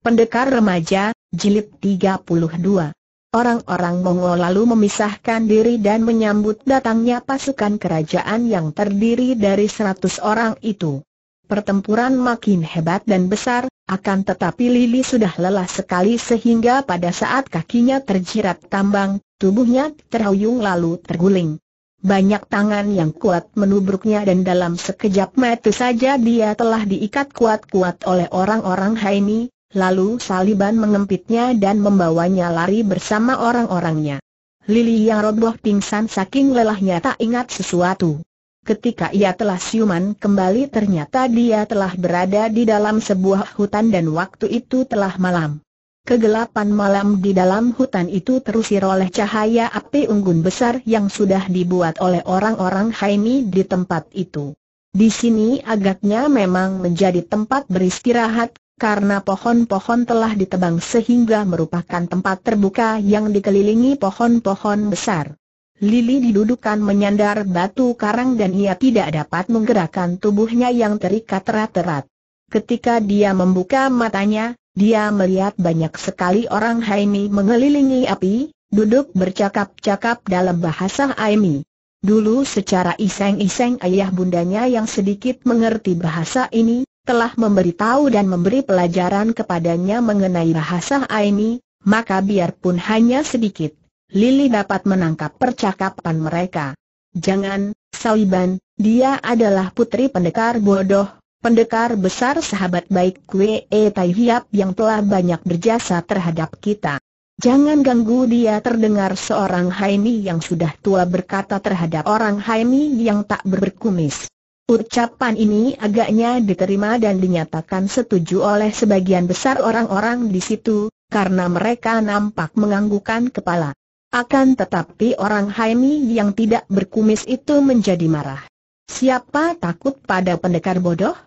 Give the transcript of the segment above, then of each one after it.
Pendekar Remaja, Jilid 32 Orang-orang Mongol lalu memisahkan diri dan menyambut datangnya pasukan kerajaan yang terdiri dari 100 orang itu. Pertempuran makin hebat dan besar, akan tetapi Lili sudah lelah sekali sehingga pada saat kakinya terjirat tambang, tubuhnya terhuyung lalu terguling. Banyak tangan yang kuat menubruknya dan dalam sekejap mata saja dia telah diikat kuat-kuat oleh orang-orang Haini, Lalu Saliban mengempitnya dan membawanya lari bersama orang-orangnya. Lili yang roboh pingsan saking lelahnya tak ingat sesuatu. Ketika ia telah siuman kembali ternyata dia telah berada di dalam sebuah hutan dan waktu itu telah malam. Kegelapan malam di dalam hutan itu terusir oleh cahaya api unggun besar yang sudah dibuat oleh orang-orang Haimi di tempat itu. Di sini agaknya memang menjadi tempat beristirahat karena pohon-pohon telah ditebang sehingga merupakan tempat terbuka yang dikelilingi pohon-pohon besar. Lili didudukan menyandar batu karang dan ia tidak dapat menggerakkan tubuhnya yang terikat erat-erat. Ketika dia membuka matanya, dia melihat banyak sekali orang Haimi mengelilingi api, duduk bercakap-cakap dalam bahasa Haimi. Dulu secara iseng-iseng ayah bundanya yang sedikit mengerti bahasa ini, telah memberitahu dan memberi pelajaran kepadanya mengenai bahasa Aini, maka biarpun hanya sedikit, Lili dapat menangkap percakapan mereka. Jangan, Saliban, dia adalah putri pendekar bodoh, pendekar besar sahabat baik Kwe E Tai Hiap yang telah banyak berjasa terhadap kita. Jangan ganggu dia terdengar seorang Haimi yang sudah tua berkata terhadap orang Haimi yang tak berkumis. Ucapan ini agaknya diterima dan dinyatakan setuju oleh sebagian besar orang-orang di situ, karena mereka nampak menganggukan kepala. Akan tetapi orang Haimi yang tidak berkumis itu menjadi marah. Siapa takut pada pendekar bodoh?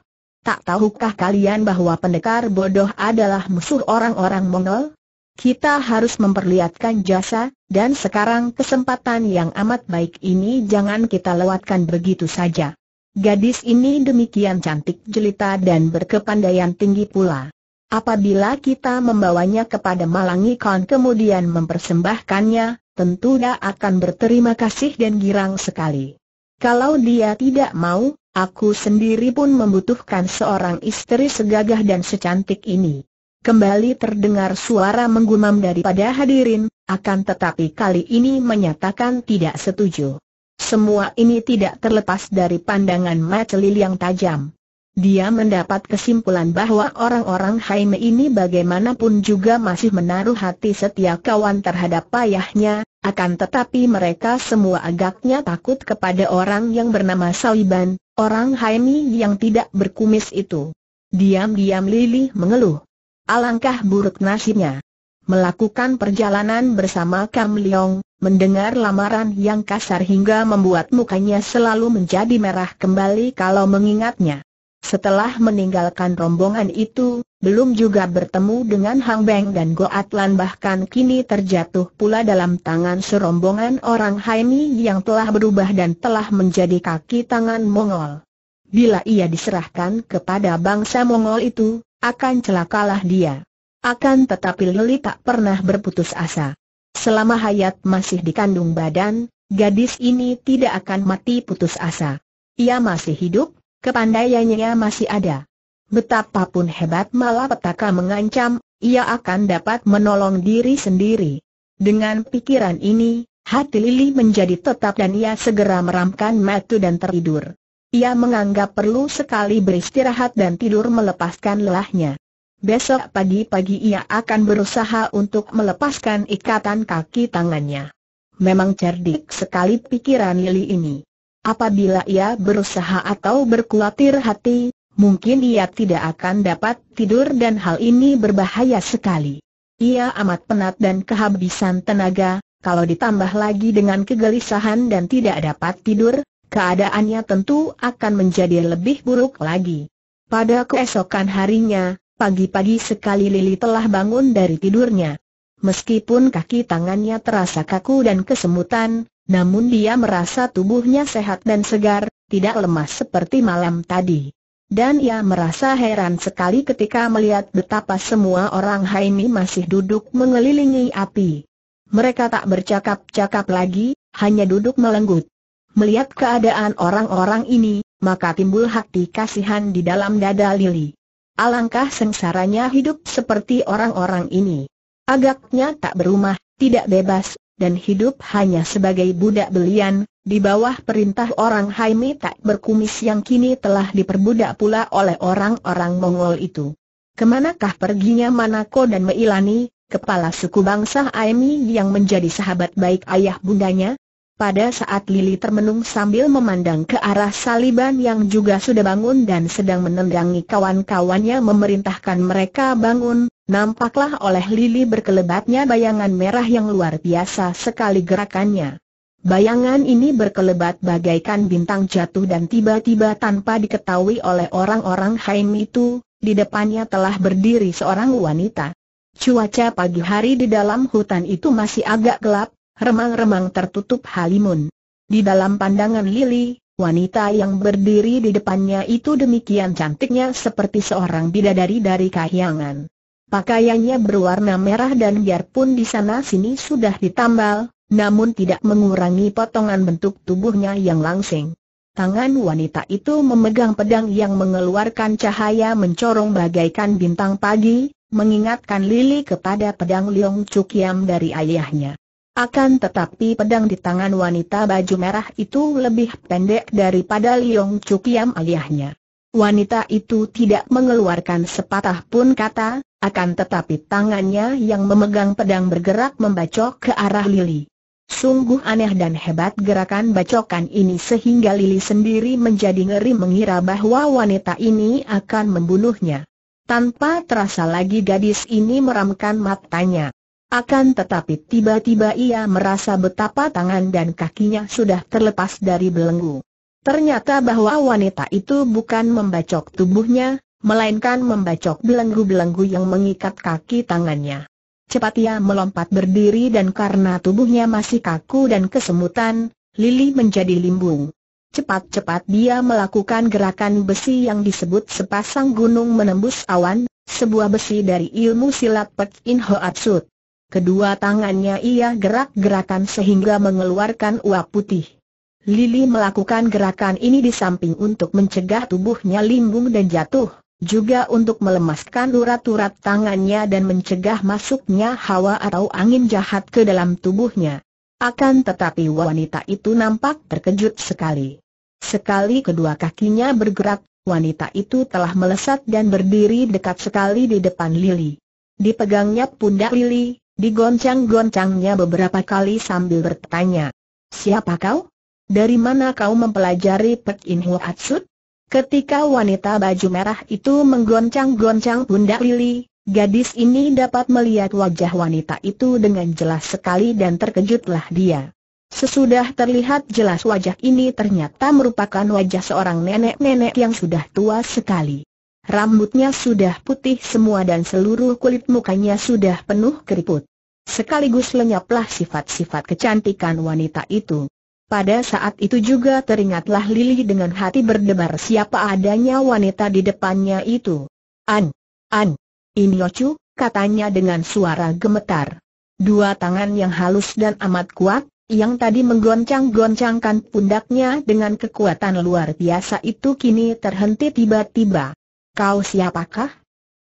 Tak tahukah kalian bahwa pendekar bodoh adalah musuh orang-orang Mongol? Kita harus memperlihatkan jasa, dan sekarang kesempatan yang amat baik ini jangan kita lewatkan begitu saja. Gadis ini demikian cantik jelita dan berkepandaian tinggi pula. Apabila kita membawanya kepada Malangi Khan kemudian mempersembahkannya, tentu dia akan berterima kasih dan girang sekali. Kalau dia tidak mau, aku sendiri pun membutuhkan seorang istri segagah dan secantik ini. Kembali terdengar suara menggumam daripada hadirin, akan tetapi kali ini menyatakan tidak setuju. Semua ini tidak terlepas dari pandangan Macelil yang tajam. Dia mendapat kesimpulan bahwa orang-orang Haime ini bagaimanapun juga masih menaruh hati setia kawan terhadap payahnya, akan tetapi mereka semua agaknya takut kepada orang yang bernama Saliban, orang Haime yang tidak berkumis itu. Diam-diam Lili mengeluh. Alangkah buruk nasibnya. Melakukan perjalanan bersama Kam Leong, Mendengar lamaran yang kasar hingga membuat mukanya selalu menjadi merah kembali kalau mengingatnya. Setelah meninggalkan rombongan itu, belum juga bertemu dengan Hang Beng dan Go bahkan kini terjatuh pula dalam tangan serombongan orang Haimi yang telah berubah dan telah menjadi kaki tangan Mongol. Bila ia diserahkan kepada bangsa Mongol itu, akan celakalah dia. Akan tetapi Lili tak pernah berputus asa. Selama hayat masih dikandung badan, gadis ini tidak akan mati putus asa. Ia masih hidup, kepandaiannya masih ada. Betapapun hebat malapetaka mengancam, ia akan dapat menolong diri sendiri. Dengan pikiran ini, hati Lili menjadi tetap dan ia segera meramkan matu dan tertidur. Ia menganggap perlu sekali beristirahat dan tidur melepaskan lelahnya. Besok pagi-pagi ia akan berusaha untuk melepaskan ikatan kaki tangannya. Memang cerdik sekali pikiran Lili ini. Apabila ia berusaha atau berkulatir hati, mungkin ia tidak akan dapat tidur dan hal ini berbahaya sekali. Ia amat penat dan kehabisan tenaga, kalau ditambah lagi dengan kegelisahan dan tidak dapat tidur, keadaannya tentu akan menjadi lebih buruk lagi. Pada keesokan harinya, Pagi-pagi sekali Lili telah bangun dari tidurnya. Meskipun kaki tangannya terasa kaku dan kesemutan, namun dia merasa tubuhnya sehat dan segar, tidak lemas seperti malam tadi. Dan ia merasa heran sekali ketika melihat betapa semua orang Haimi masih duduk mengelilingi api. Mereka tak bercakap-cakap lagi, hanya duduk melenggut. Melihat keadaan orang-orang ini, maka timbul hati kasihan di dalam dada Lili. Alangkah sengsaranya hidup seperti orang-orang ini. Agaknya tak berumah, tidak bebas, dan hidup hanya sebagai budak belian, di bawah perintah orang Haimi tak berkumis yang kini telah diperbudak pula oleh orang-orang Mongol itu. Kemanakah perginya Manako dan Meilani, kepala suku bangsa Aimi yang menjadi sahabat baik ayah bundanya? Pada saat Lili termenung sambil memandang ke arah Saliban yang juga sudah bangun dan sedang menendangi kawan-kawannya memerintahkan mereka bangun, nampaklah oleh Lili berkelebatnya bayangan merah yang luar biasa sekali gerakannya. Bayangan ini berkelebat bagaikan bintang jatuh dan tiba-tiba tanpa diketahui oleh orang-orang Haim itu, di depannya telah berdiri seorang wanita. Cuaca pagi hari di dalam hutan itu masih agak gelap, remang-remang tertutup Halimun. Di dalam pandangan Lili, wanita yang berdiri di depannya itu demikian cantiknya seperti seorang bidadari dari kahyangan. Pakaiannya berwarna merah dan biarpun di sana-sini sudah ditambal, namun tidak mengurangi potongan bentuk tubuhnya yang langsing. Tangan wanita itu memegang pedang yang mengeluarkan cahaya mencorong bagaikan bintang pagi, mengingatkan Lili kepada pedang Leong Chukiam dari ayahnya. Akan tetapi pedang di tangan wanita baju merah itu lebih pendek daripada Liong Cukiam aliahnya. Wanita itu tidak mengeluarkan sepatah pun kata, akan tetapi tangannya yang memegang pedang bergerak membacok ke arah Lily. Sungguh aneh dan hebat gerakan bacokan ini sehingga Lily sendiri menjadi ngeri mengira bahwa wanita ini akan membunuhnya. Tanpa terasa lagi gadis ini meramkan matanya. Akan tetapi tiba-tiba ia merasa betapa tangan dan kakinya sudah terlepas dari belenggu. Ternyata bahwa wanita itu bukan membacok tubuhnya, melainkan membacok belenggu-belenggu yang mengikat kaki tangannya. Cepat ia melompat berdiri dan karena tubuhnya masih kaku dan kesemutan, Lili menjadi limbung. Cepat-cepat dia melakukan gerakan besi yang disebut sepasang gunung menembus awan, sebuah besi dari ilmu silat Pek In Ho Sut. Kedua tangannya ia gerak-gerakan sehingga mengeluarkan uap putih. Lili melakukan gerakan ini di samping untuk mencegah tubuhnya limbung dan jatuh, juga untuk melemaskan urat-urat tangannya dan mencegah masuknya hawa atau angin jahat ke dalam tubuhnya. Akan tetapi wanita itu nampak terkejut sekali. Sekali kedua kakinya bergerak, wanita itu telah melesat dan berdiri dekat sekali di depan Lili. Dipegangnya pundak Lili, Digoncang-goncangnya beberapa kali sambil bertanya. Siapa kau? Dari mana kau mempelajari Pek In Huatsut? Ketika wanita baju merah itu menggoncang-goncang pundak Lili, gadis ini dapat melihat wajah wanita itu dengan jelas sekali dan terkejutlah dia. Sesudah terlihat jelas wajah ini ternyata merupakan wajah seorang nenek-nenek yang sudah tua sekali. Rambutnya sudah putih semua dan seluruh kulit mukanya sudah penuh keriput. Sekaligus lenyaplah sifat-sifat kecantikan wanita itu. Pada saat itu juga teringatlah Lili dengan hati berdebar siapa adanya wanita di depannya itu. An, An, ini Inyocu, katanya dengan suara gemetar. Dua tangan yang halus dan amat kuat, yang tadi menggoncang-goncangkan pundaknya dengan kekuatan luar biasa itu kini terhenti tiba-tiba kau siapakah?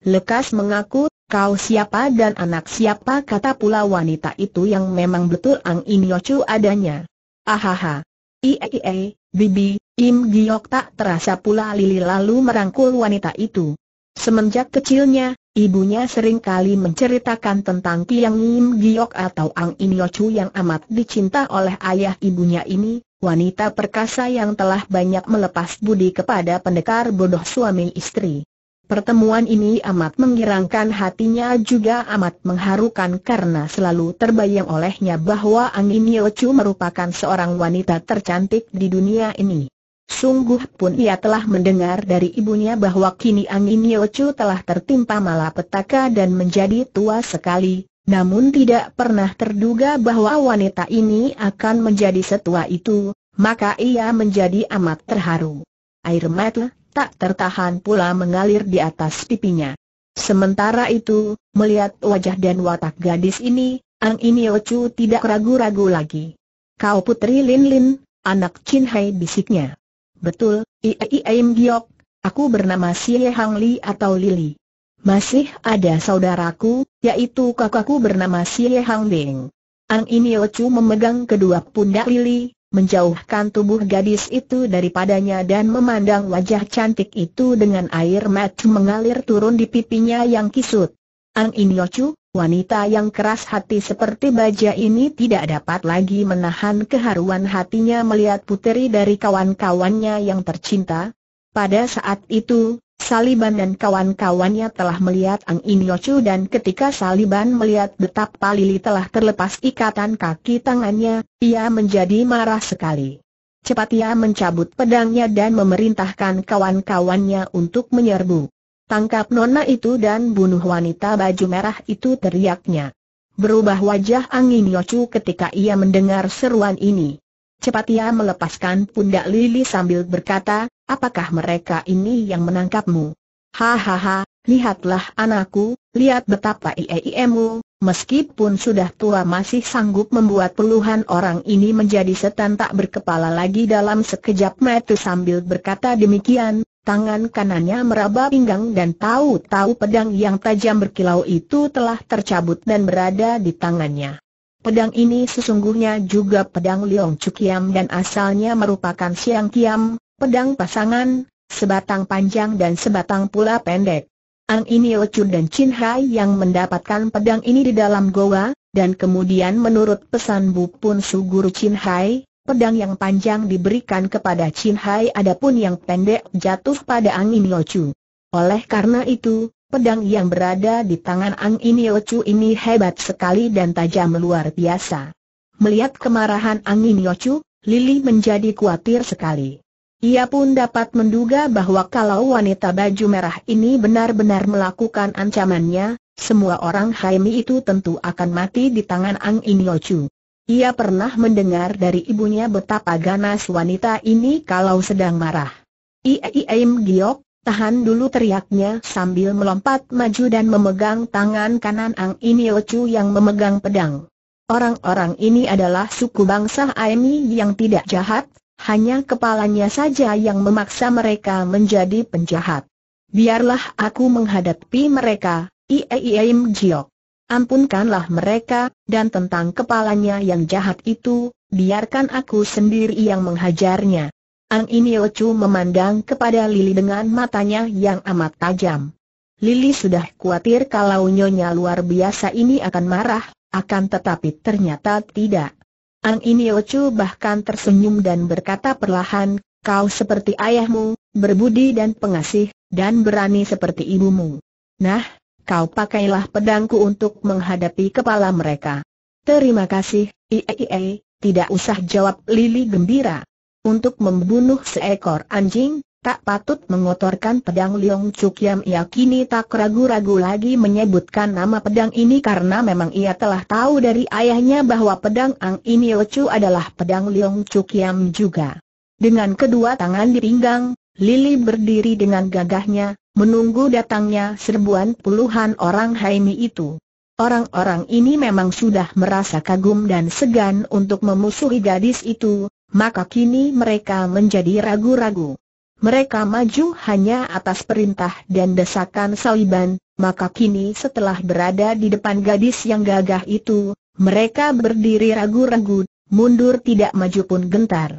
Lekas mengaku, kau siapa dan anak siapa kata pula wanita itu yang memang betul Ang In Yochu adanya. Ahaha. Iee, Bibi, Im Giok tak terasa pula Lili lalu merangkul wanita itu. Semenjak kecilnya, ibunya sering kali menceritakan tentang Kiang Im Giok atau Ang In yang amat dicinta oleh ayah ibunya ini, wanita perkasa yang telah banyak melepas budi kepada pendekar bodoh suami istri. Pertemuan ini amat menggirangkan hatinya juga amat mengharukan karena selalu terbayang olehnya bahwa Angin Yochu merupakan seorang wanita tercantik di dunia ini. Sungguh pun ia telah mendengar dari ibunya bahwa kini Angin Yochu telah tertimpa malapetaka dan menjadi tua sekali, namun tidak pernah terduga bahwa wanita ini akan menjadi setua itu, maka ia menjadi amat terharu. Air mata tak tertahan pula mengalir di atas pipinya. Sementara itu, melihat wajah dan watak gadis ini, Ang Inio Chu tidak ragu-ragu lagi. Kau putri Lin Lin, anak Chin Hai bisiknya. Betul, Iem Giok, aku bernama Xie Hang Li atau Lili. Masih ada saudaraku, yaitu kakakku bernama Ye Hang Ding. Ang Inio Chu memegang kedua pundak Lili, menjauhkan tubuh gadis itu daripadanya dan memandang wajah cantik itu dengan air mata mengalir turun di pipinya yang kisut. Ang Inio Chu, wanita yang keras hati seperti baja ini tidak dapat lagi menahan keharuan hatinya melihat puteri dari kawan-kawannya yang tercinta. Pada saat itu, Saliban dan kawan-kawannya telah melihat Ang In dan ketika Saliban melihat betapa Lili telah terlepas ikatan kaki tangannya, ia menjadi marah sekali. Cepat ia mencabut pedangnya dan memerintahkan kawan-kawannya untuk menyerbu. Tangkap nona itu dan bunuh wanita baju merah itu teriaknya. Berubah wajah Angin Yochu ketika ia mendengar seruan ini. Cepat ia melepaskan pundak Lili sambil berkata, apakah mereka ini yang menangkapmu? Hahaha, lihatlah anakku, lihat betapa ieimu, meskipun sudah tua masih sanggup membuat puluhan orang ini menjadi setan tak berkepala lagi dalam sekejap metu sambil berkata demikian, Tangan kanannya meraba pinggang dan tahu-tahu pedang yang tajam berkilau itu telah tercabut dan berada di tangannya. Pedang ini sesungguhnya juga pedang Liong Chukiam dan asalnya merupakan Siang Kiam, pedang pasangan, sebatang panjang dan sebatang pula pendek. Ang ini Ocun dan Chin Hai yang mendapatkan pedang ini di dalam goa, dan kemudian menurut pesan Bupun Suguru Chin Hai, pedang yang panjang diberikan kepada Chin Hai adapun yang pendek jatuh pada Ang ini Chu. Oleh karena itu, Pedang yang berada di tangan Ang Inio Chu ini hebat sekali dan tajam luar biasa. Melihat kemarahan Ang Inio Chu, Lili menjadi khawatir sekali. Ia pun dapat menduga bahwa kalau wanita baju merah ini benar-benar melakukan ancamannya, semua orang Haimi itu tentu akan mati di tangan Ang Inio Chu. Ia pernah mendengar dari ibunya betapa ganas wanita ini kalau sedang marah. Iaim Giok, Tahan dulu teriaknya sambil melompat maju dan memegang tangan kanan Ang Inio Chu yang memegang pedang. Orang-orang ini adalah suku bangsa Aemi yang tidak jahat, hanya kepalanya saja yang memaksa mereka menjadi penjahat. Biarlah aku menghadapi mereka, Ieiem Jiok. Ampunkanlah mereka, dan tentang kepalanya yang jahat itu, biarkan aku sendiri yang menghajarnya. Ang Inio Chu memandang kepada Lili dengan matanya yang amat tajam. Lili sudah khawatir kalau nyonya luar biasa ini akan marah, akan tetapi ternyata tidak. Ang Inio Chu bahkan tersenyum dan berkata perlahan, kau seperti ayahmu, berbudi dan pengasih, dan berani seperti ibumu. Nah, kau pakailah pedangku untuk menghadapi kepala mereka. Terima kasih, Iee, tidak usah jawab Lili gembira. Untuk membunuh seekor anjing, tak patut mengotorkan pedang Liong Chuk Yam ia kini tak ragu-ragu lagi menyebutkan nama pedang ini karena memang ia telah tahu dari ayahnya bahwa pedang Ang ini Ocu adalah pedang Liong Chuk Yam juga. Dengan kedua tangan di pinggang, Lili berdiri dengan gagahnya, menunggu datangnya serbuan puluhan orang Haimi itu. Orang-orang ini memang sudah merasa kagum dan segan untuk memusuhi gadis itu, maka kini mereka menjadi ragu-ragu. Mereka maju hanya atas perintah dan desakan Saliban, maka kini setelah berada di depan gadis yang gagah itu, mereka berdiri ragu-ragu, mundur tidak maju pun gentar.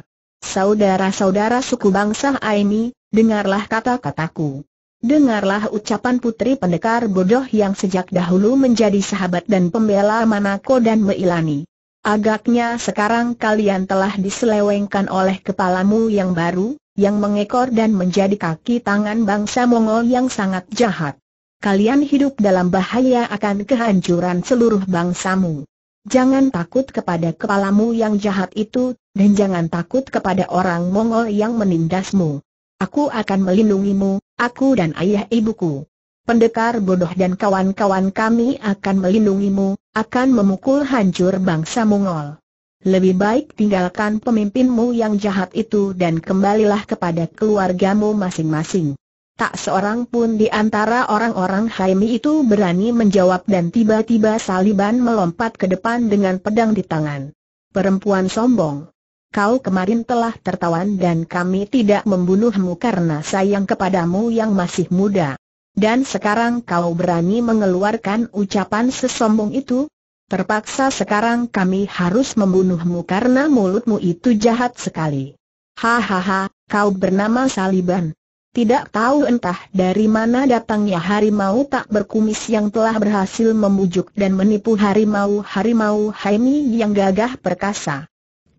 Saudara-saudara suku bangsa Aini, dengarlah kata-kataku. Dengarlah ucapan putri pendekar bodoh yang sejak dahulu menjadi sahabat dan pembela Manako dan Meilani. Agaknya sekarang kalian telah diselewengkan oleh kepalamu yang baru, yang mengekor dan menjadi kaki tangan bangsa Mongol yang sangat jahat. Kalian hidup dalam bahaya akan kehancuran seluruh bangsamu. Jangan takut kepada kepalamu yang jahat itu, dan jangan takut kepada orang Mongol yang menindasmu. Aku akan melindungimu, aku dan ayah ibuku pendekar bodoh dan kawan-kawan kami akan melindungimu, akan memukul hancur bangsa Mongol. Lebih baik tinggalkan pemimpinmu yang jahat itu dan kembalilah kepada keluargamu masing-masing. Tak seorang pun di antara orang-orang Haimi itu berani menjawab dan tiba-tiba Saliban melompat ke depan dengan pedang di tangan. Perempuan sombong. Kau kemarin telah tertawan dan kami tidak membunuhmu karena sayang kepadamu yang masih muda. Dan sekarang kau berani mengeluarkan ucapan sesombong itu? Terpaksa sekarang kami harus membunuhmu karena mulutmu itu jahat sekali. Hahaha, kau bernama Saliban. Tidak tahu entah dari mana datangnya harimau tak berkumis yang telah berhasil membujuk dan menipu harimau-harimau Haimi yang gagah perkasa.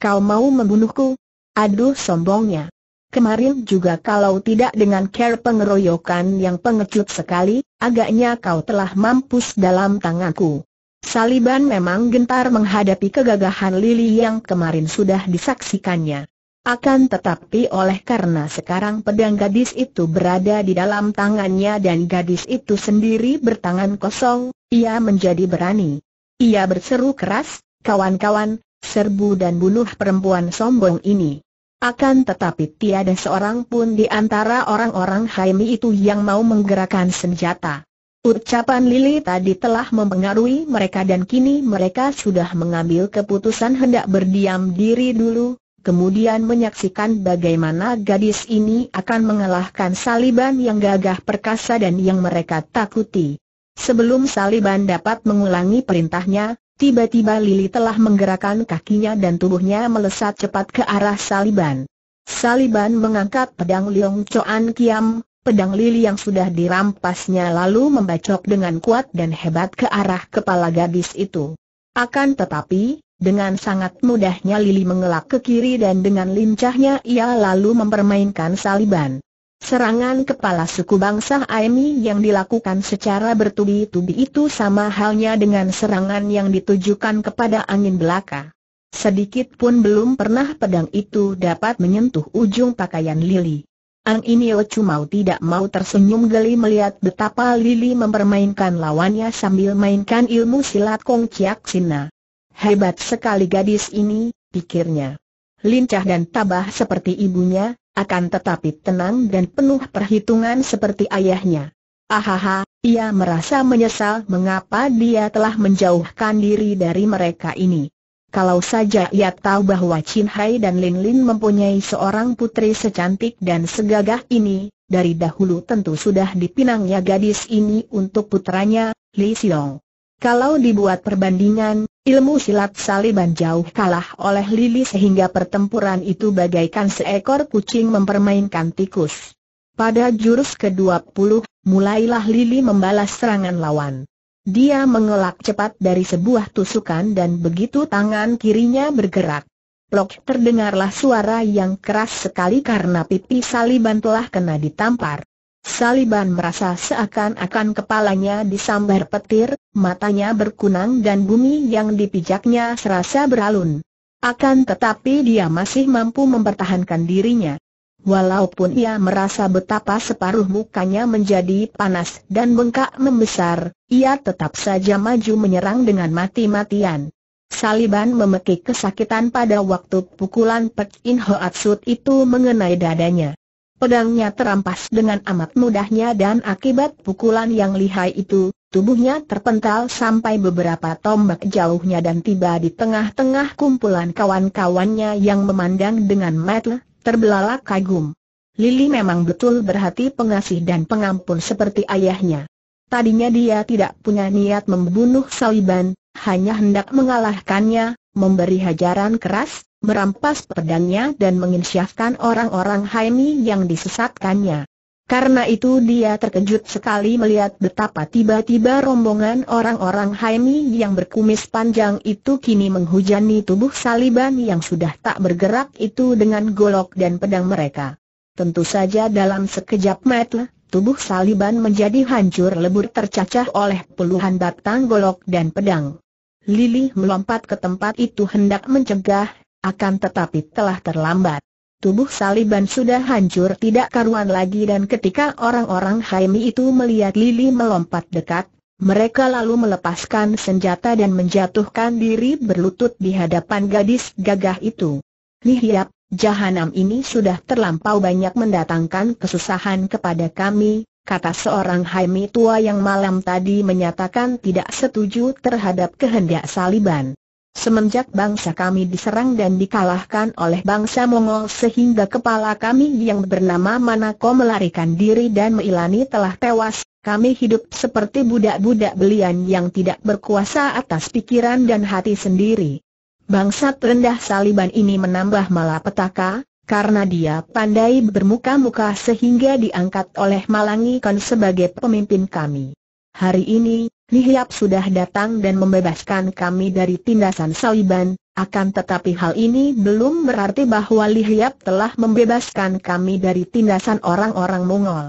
Kau mau membunuhku? Aduh sombongnya. Kemarin juga kalau tidak dengan care pengeroyokan yang pengecut sekali, agaknya kau telah mampus dalam tanganku. Saliban memang gentar menghadapi kegagahan Lily yang kemarin sudah disaksikannya. Akan tetapi oleh karena sekarang pedang gadis itu berada di dalam tangannya dan gadis itu sendiri bertangan kosong, ia menjadi berani. Ia berseru keras, kawan-kawan, serbu dan bunuh perempuan sombong ini. Akan tetapi tiada seorang pun di antara orang-orang Haimi itu yang mau menggerakkan senjata. Ucapan Lili tadi telah mempengaruhi mereka dan kini mereka sudah mengambil keputusan hendak berdiam diri dulu, kemudian menyaksikan bagaimana gadis ini akan mengalahkan Saliban yang gagah perkasa dan yang mereka takuti. Sebelum Saliban dapat mengulangi perintahnya, Tiba-tiba Lili telah menggerakkan kakinya dan tubuhnya melesat cepat ke arah Saliban. Saliban mengangkat pedang Leong Choan Kiam, pedang Lili yang sudah dirampasnya lalu membacok dengan kuat dan hebat ke arah kepala gadis itu. Akan tetapi, dengan sangat mudahnya Lili mengelak ke kiri dan dengan lincahnya ia lalu mempermainkan Saliban. Serangan kepala suku bangsa Aemi yang dilakukan secara bertubi-tubi itu sama halnya dengan serangan yang ditujukan kepada angin belaka. Sedikit pun belum pernah pedang itu dapat menyentuh ujung pakaian Lily. Ang Inio cuma tidak mau tersenyum geli melihat betapa Lily mempermainkan lawannya sambil mainkan ilmu silat Kong Chiak Sina. Hebat sekali gadis ini, pikirnya. Lincah dan tabah seperti ibunya, akan tetapi tenang dan penuh perhitungan seperti ayahnya. Ahaha, ia merasa menyesal mengapa dia telah menjauhkan diri dari mereka ini. Kalau saja ia tahu bahwa Chin Hai dan Lin Lin mempunyai seorang putri secantik dan segagah ini, dari dahulu tentu sudah dipinangnya gadis ini untuk putranya, Li Xiong. Kalau dibuat perbandingan, Ilmu silat Saliban jauh kalah oleh Lili sehingga pertempuran itu bagaikan seekor kucing mempermainkan tikus. Pada jurus ke-20, mulailah Lili membalas serangan lawan. Dia mengelak cepat dari sebuah tusukan dan begitu tangan kirinya bergerak. Plok terdengarlah suara yang keras sekali karena pipi Saliban telah kena ditampar. Saliban merasa seakan-akan kepalanya disambar petir, matanya berkunang dan bumi yang dipijaknya serasa beralun. Akan tetapi dia masih mampu mempertahankan dirinya. Walaupun ia merasa betapa separuh mukanya menjadi panas dan bengkak membesar, ia tetap saja maju menyerang dengan mati-matian. Saliban memekik kesakitan pada waktu pukulan Pek In Hoat Sut itu mengenai dadanya. Pedangnya terampas dengan amat mudahnya dan akibat pukulan yang lihai itu, tubuhnya terpental sampai beberapa tombak jauhnya dan tiba di tengah-tengah kumpulan kawan-kawannya yang memandang dengan mata terbelalak kagum. Lili memang betul berhati pengasih dan pengampun seperti ayahnya. Tadinya dia tidak punya niat membunuh Saliban, hanya hendak mengalahkannya, memberi hajaran keras, merampas pedangnya dan menginsyafkan orang-orang Haimi yang disesatkannya. Karena itu dia terkejut sekali melihat betapa tiba-tiba rombongan orang-orang Haimi yang berkumis panjang itu kini menghujani tubuh Saliban yang sudah tak bergerak itu dengan golok dan pedang mereka. Tentu saja dalam sekejap mata, tubuh Saliban menjadi hancur lebur tercacah oleh puluhan batang golok dan pedang. Lili melompat ke tempat itu hendak mencegah, akan tetapi telah terlambat. Tubuh Saliban sudah hancur tidak karuan lagi dan ketika orang-orang Haimi itu melihat Lili melompat dekat, mereka lalu melepaskan senjata dan menjatuhkan diri berlutut di hadapan gadis gagah itu. Lihiap, jahanam ini sudah terlampau banyak mendatangkan kesusahan kepada kami, kata seorang Haimi tua yang malam tadi menyatakan tidak setuju terhadap kehendak Saliban. Semenjak bangsa kami diserang dan dikalahkan oleh bangsa Mongol sehingga kepala kami yang bernama Manako melarikan diri dan Meilani telah tewas, kami hidup seperti budak-budak belian yang tidak berkuasa atas pikiran dan hati sendiri. Bangsa terendah Saliban ini menambah malapetaka, karena dia pandai bermuka-muka sehingga diangkat oleh Malangi sebagai pemimpin kami. Hari ini, Lihiap sudah datang dan membebaskan kami dari tindasan Saliban, akan tetapi hal ini belum berarti bahwa Lihiap telah membebaskan kami dari tindasan orang-orang Mongol.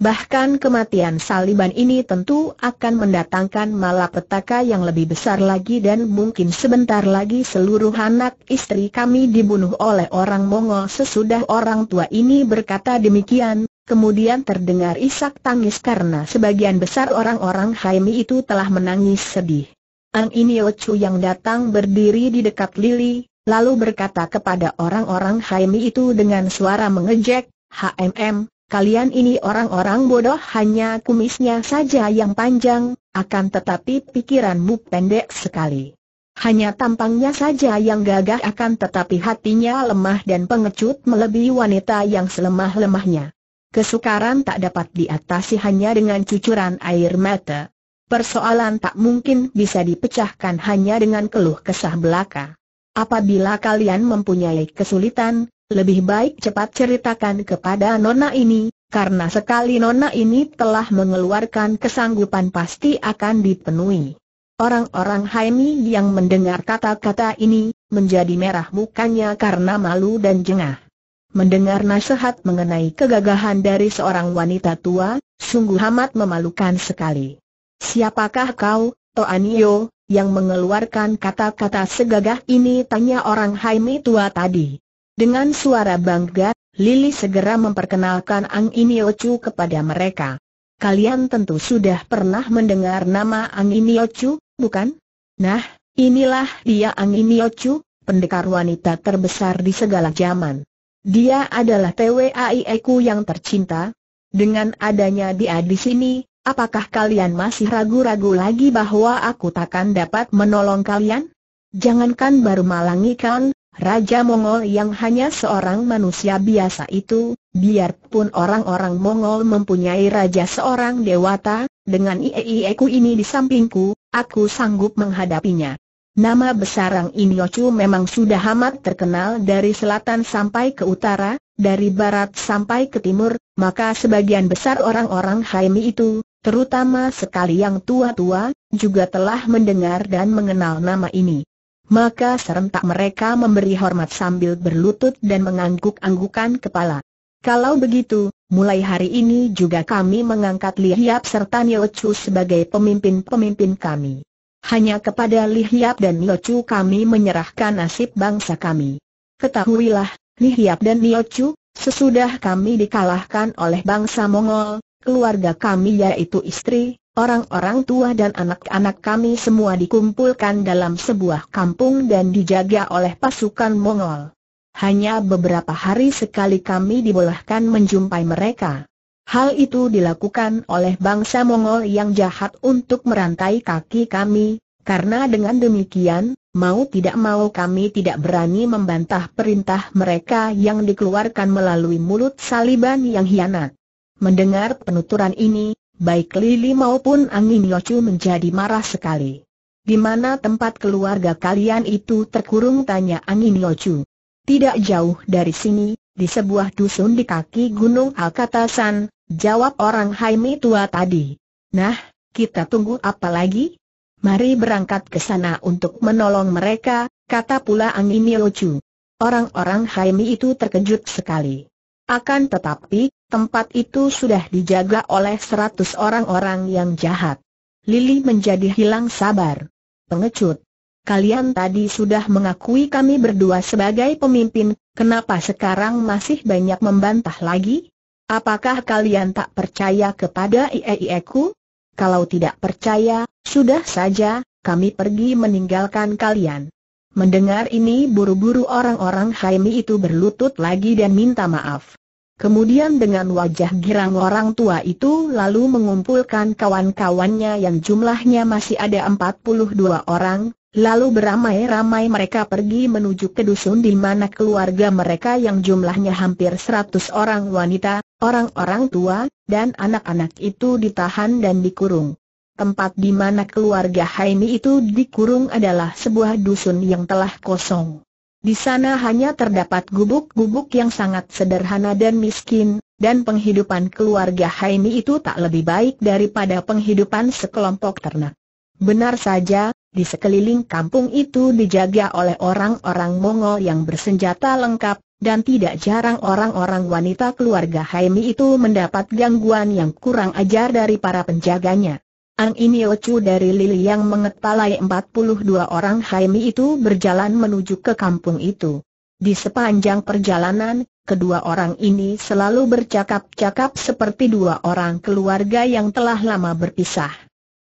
Bahkan kematian Saliban ini tentu akan mendatangkan malapetaka yang lebih besar lagi dan mungkin sebentar lagi seluruh anak istri kami dibunuh oleh orang Mongol sesudah orang tua ini berkata demikian, Kemudian terdengar isak tangis karena sebagian besar orang-orang Haimi itu telah menangis sedih. Ang Inio yang datang berdiri di dekat Lili, lalu berkata kepada orang-orang Haimi itu dengan suara mengejek, HMM, kalian ini orang-orang bodoh hanya kumisnya saja yang panjang, akan tetapi pikiranmu pendek sekali. Hanya tampangnya saja yang gagah akan tetapi hatinya lemah dan pengecut melebihi wanita yang selemah-lemahnya kesukaran tak dapat diatasi hanya dengan cucuran air mata. Persoalan tak mungkin bisa dipecahkan hanya dengan keluh kesah belaka. Apabila kalian mempunyai kesulitan, lebih baik cepat ceritakan kepada Nona ini, karena sekali Nona ini telah mengeluarkan kesanggupan pasti akan dipenuhi. Orang-orang Haimi yang mendengar kata-kata ini, menjadi merah mukanya karena malu dan jengah. Mendengar nasihat mengenai kegagahan dari seorang wanita tua, sungguh amat memalukan sekali. Siapakah kau, Toanio, yang mengeluarkan kata-kata segagah ini tanya orang Haimi tua tadi. Dengan suara bangga, Lili segera memperkenalkan Ang Iniochu kepada mereka. Kalian tentu sudah pernah mendengar nama Ang Iniochu, bukan? Nah, inilah dia Ang Iniochu, pendekar wanita terbesar di segala zaman. Dia adalah PWAIEku yang tercinta. Dengan adanya dia di sini, apakah kalian masih ragu-ragu lagi bahwa aku takkan dapat menolong kalian? Jangankan baru malangikan, Raja Mongol yang hanya seorang manusia biasa itu, biarpun orang-orang Mongol mempunyai raja seorang dewata, dengan IEIEku ini di sampingku, aku sanggup menghadapinya. Nama besar besarang Inyochu memang sudah amat terkenal dari selatan sampai ke utara, dari barat sampai ke timur, maka sebagian besar orang-orang Haimi itu, terutama sekali yang tua-tua, juga telah mendengar dan mengenal nama ini. Maka serentak mereka memberi hormat sambil berlutut dan mengangguk-anggukan kepala. Kalau begitu, mulai hari ini juga kami mengangkat Li Hiap serta Nio Chu sebagai pemimpin-pemimpin kami. Hanya kepada Lihiap dan Niochu kami menyerahkan nasib bangsa kami. Ketahuilah, Lihiap dan Niochu, sesudah kami dikalahkan oleh bangsa Mongol, keluarga kami yaitu istri, orang-orang tua dan anak-anak kami semua dikumpulkan dalam sebuah kampung dan dijaga oleh pasukan Mongol. Hanya beberapa hari sekali kami dibolehkan menjumpai mereka. Hal itu dilakukan oleh bangsa Mongol yang jahat untuk merantai kaki kami, karena dengan demikian, mau tidak mau kami tidak berani membantah perintah mereka yang dikeluarkan melalui mulut Saliban yang hianat. Mendengar penuturan ini, baik Lili maupun Angin Yocu menjadi marah sekali. Di mana tempat keluarga kalian itu terkurung tanya Angin Yocu. Tidak jauh dari sini, di sebuah dusun di kaki Gunung Alkatasan, Jawab orang Haimi tua tadi. Nah, kita tunggu apa lagi? Mari berangkat ke sana untuk menolong mereka, kata pula Angin Yochu. Orang-orang Haimi itu terkejut sekali. Akan tetapi, tempat itu sudah dijaga oleh seratus orang-orang yang jahat. Lili menjadi hilang sabar. Pengecut. Kalian tadi sudah mengakui kami berdua sebagai pemimpin, kenapa sekarang masih banyak membantah lagi? Apakah kalian tak percaya kepada IEIEku? Kalau tidak percaya, sudah saja, kami pergi meninggalkan kalian. Mendengar ini buru-buru orang-orang Haimi itu berlutut lagi dan minta maaf. Kemudian dengan wajah girang orang tua itu lalu mengumpulkan kawan-kawannya yang jumlahnya masih ada 42 orang, lalu beramai-ramai mereka pergi menuju ke dusun di mana keluarga mereka yang jumlahnya hampir 100 orang wanita, orang-orang tua, dan anak-anak itu ditahan dan dikurung. Tempat di mana keluarga Haini itu dikurung adalah sebuah dusun yang telah kosong. Di sana hanya terdapat gubuk-gubuk yang sangat sederhana dan miskin, dan penghidupan keluarga Haimi itu tak lebih baik daripada penghidupan sekelompok ternak. Benar saja, di sekeliling kampung itu dijaga oleh orang-orang Mongol yang bersenjata lengkap, dan tidak jarang orang-orang wanita keluarga Haimi itu mendapat gangguan yang kurang ajar dari para penjaganya. Ang Inio Chu dari Lili yang mengepalai 42 orang Haimi itu berjalan menuju ke kampung itu. Di sepanjang perjalanan, kedua orang ini selalu bercakap-cakap seperti dua orang keluarga yang telah lama berpisah.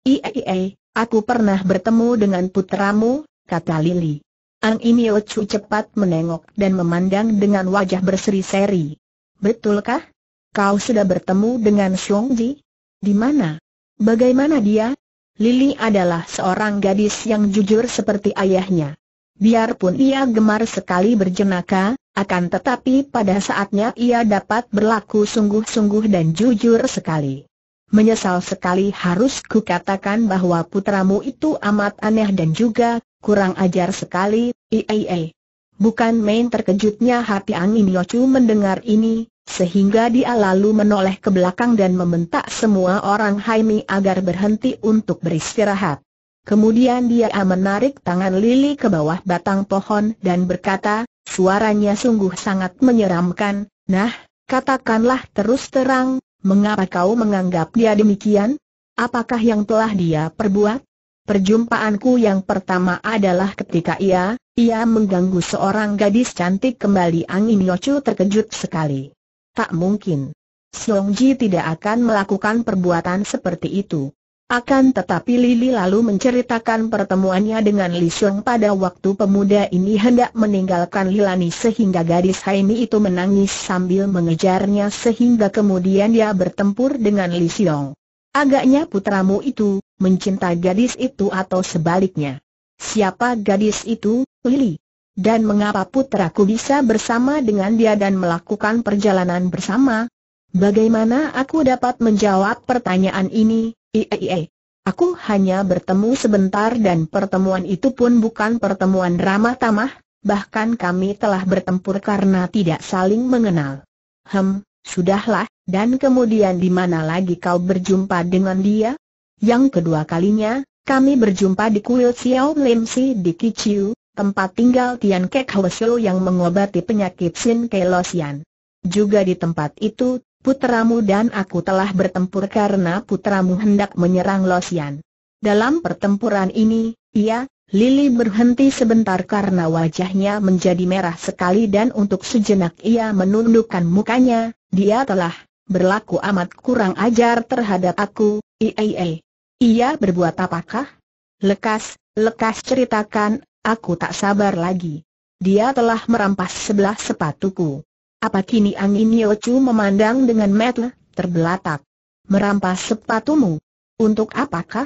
Iee, iya, iya, aku pernah bertemu dengan putramu, kata Lili. Ang Inio Chu cepat menengok dan memandang dengan wajah berseri-seri. Betulkah? Kau sudah bertemu dengan Xiong Ji? Di mana? Bagaimana dia? Lili adalah seorang gadis yang jujur seperti ayahnya. Biarpun ia gemar sekali berjenaka, akan tetapi pada saatnya ia dapat berlaku sungguh-sungguh dan jujur sekali. Menyesal sekali harus kukatakan bahwa putramu itu amat aneh dan juga kurang ajar sekali, iiei. Bukan main terkejutnya hati Angin Yocu mendengar ini, sehingga dia lalu menoleh ke belakang dan membentak semua orang Haimi agar berhenti untuk beristirahat. Kemudian dia menarik tangan Lili ke bawah batang pohon dan berkata, suaranya sungguh sangat menyeramkan, nah, katakanlah terus terang, mengapa kau menganggap dia demikian? Apakah yang telah dia perbuat? Perjumpaanku yang pertama adalah ketika ia, ia mengganggu seorang gadis cantik kembali Angin Yocu terkejut sekali. Tak mungkin. Song Ji tidak akan melakukan perbuatan seperti itu. Akan tetapi Lili lalu menceritakan pertemuannya dengan Li Xiong pada waktu pemuda ini hendak meninggalkan Lilani sehingga gadis Haimi itu menangis sambil mengejarnya sehingga kemudian dia bertempur dengan Li Xiong. Agaknya putramu itu, mencintai gadis itu atau sebaliknya. Siapa gadis itu, Lili? Dan mengapa putraku bisa bersama dengan dia dan melakukan perjalanan bersama? Bagaimana aku dapat menjawab pertanyaan ini? Iee. Aku hanya bertemu sebentar dan pertemuan itu pun bukan pertemuan ramah tamah, bahkan kami telah bertempur karena tidak saling mengenal. Hem, sudahlah, dan kemudian di mana lagi kau berjumpa dengan dia? Yang kedua kalinya, kami berjumpa di kuil Xiao Lim Si di Kichiu tempat tinggal Tian Kek Hwesyo yang mengobati penyakit Sin Kelosian. Juga di tempat itu, putramu dan aku telah bertempur karena putramu hendak menyerang Losian. Dalam pertempuran ini, ia, Lili berhenti sebentar karena wajahnya menjadi merah sekali dan untuk sejenak ia menundukkan mukanya, dia telah berlaku amat kurang ajar terhadap aku, iee. Ia berbuat apakah? Lekas, lekas ceritakan, Aku tak sabar lagi. Dia telah merampas sebelah sepatuku. Apa kini angin Yocu memandang dengan mata terbelatak. Merampas sepatumu? Untuk apakah?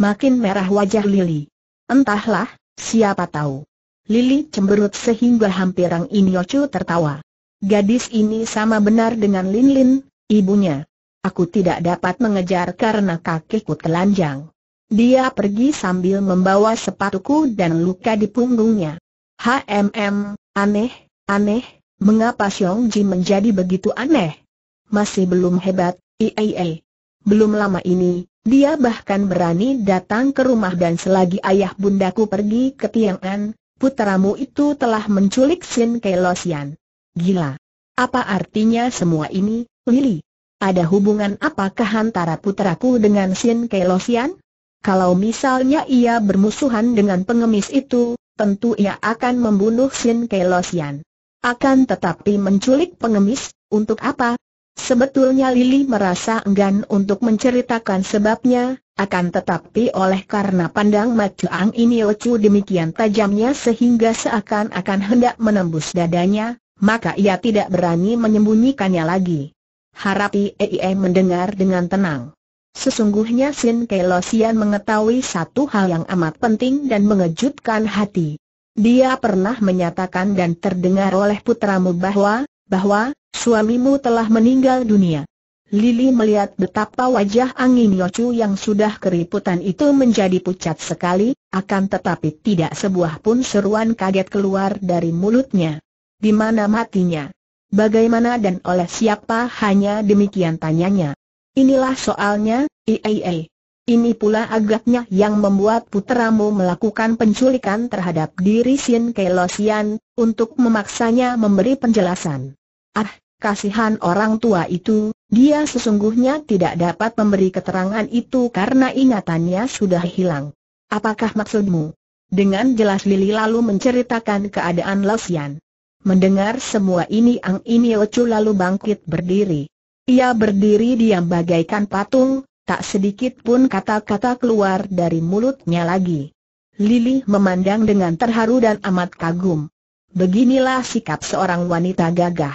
Makin merah wajah Lili. Entahlah, siapa tahu. Lili cemberut sehingga hampir Angin Yocu tertawa. Gadis ini sama benar dengan Linlin, Lin, ibunya. Aku tidak dapat mengejar karena kakiku telanjang. Dia pergi sambil membawa sepatuku dan luka di punggungnya. HMM, aneh, aneh, mengapa Xiong Ji menjadi begitu aneh? Masih belum hebat, iya. Belum lama ini, dia bahkan berani datang ke rumah dan selagi ayah bundaku pergi ke Tiang'an, putramu itu telah menculik Sin Kelosian. Gila. Apa artinya semua ini, Lily? Ada hubungan apakah antara putraku dengan Sin Kelosian? Kalau misalnya ia bermusuhan dengan pengemis itu, tentu ia akan membunuh Sin Losian. Akan tetapi menculik pengemis, untuk apa? Sebetulnya Lili merasa enggan untuk menceritakan sebabnya, akan tetapi oleh karena pandang Ang ini Ocu demikian tajamnya sehingga seakan-akan hendak menembus dadanya, maka ia tidak berani menyembunyikannya lagi. Harapi EIE mendengar dengan tenang. Sesungguhnya Sin Kelosian mengetahui satu hal yang amat penting dan mengejutkan hati. Dia pernah menyatakan dan terdengar oleh putramu bahwa, bahwa, suamimu telah meninggal dunia. Lili melihat betapa wajah Angin Yocu yang sudah keriputan itu menjadi pucat sekali, akan tetapi tidak sebuah pun seruan kaget keluar dari mulutnya. Di mana matinya? Bagaimana dan oleh siapa hanya demikian tanyanya. Inilah soalnya, IAE. Ini pula agaknya yang membuat puteramu melakukan penculikan terhadap diri Sin Kelosian, untuk memaksanya memberi penjelasan. Ah, kasihan orang tua itu, dia sesungguhnya tidak dapat memberi keterangan itu karena ingatannya sudah hilang. Apakah maksudmu? Dengan jelas Lili lalu menceritakan keadaan Losian. Mendengar semua ini Ang Chu lalu bangkit berdiri. Ia berdiri diam bagaikan patung, tak sedikit pun kata-kata keluar dari mulutnya lagi. Lili memandang dengan terharu dan amat kagum. Beginilah sikap seorang wanita gagah.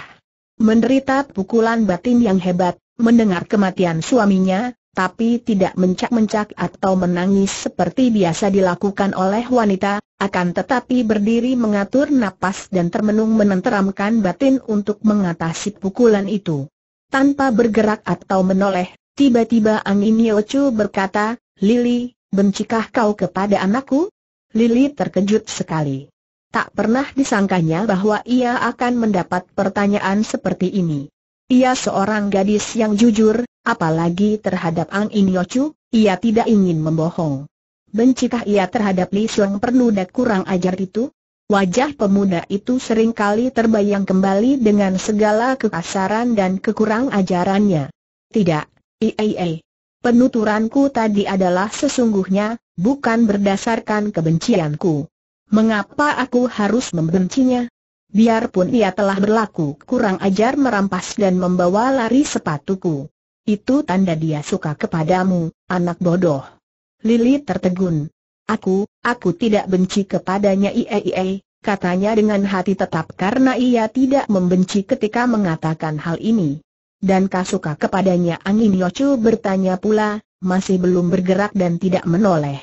Menderita pukulan batin yang hebat, mendengar kematian suaminya, tapi tidak mencak-mencak atau menangis seperti biasa dilakukan oleh wanita, akan tetapi berdiri mengatur napas dan termenung menenteramkan batin untuk mengatasi pukulan itu. Tanpa bergerak atau menoleh, tiba-tiba angin Yochu berkata, Lili, bencikah kau kepada anakku? Lili terkejut sekali. Tak pernah disangkanya bahwa ia akan mendapat pertanyaan seperti ini. Ia seorang gadis yang jujur, apalagi terhadap Ang In Yochu, ia tidak ingin membohong. Bencikah ia terhadap Li Xiong pernuda kurang ajar itu? Wajah pemuda itu seringkali terbayang kembali dengan segala kekasaran dan kekurang ajarannya. Tidak, iya, Penuturanku tadi adalah sesungguhnya, bukan berdasarkan kebencianku. Mengapa aku harus membencinya? Biarpun ia telah berlaku kurang ajar merampas dan membawa lari sepatuku. Itu tanda dia suka kepadamu, anak bodoh. Lili tertegun. Aku, aku tidak benci kepadanya iya iya, katanya dengan hati tetap karena ia tidak membenci ketika mengatakan hal ini. Dan kasuka kepadanya Angin Yocu bertanya pula, masih belum bergerak dan tidak menoleh.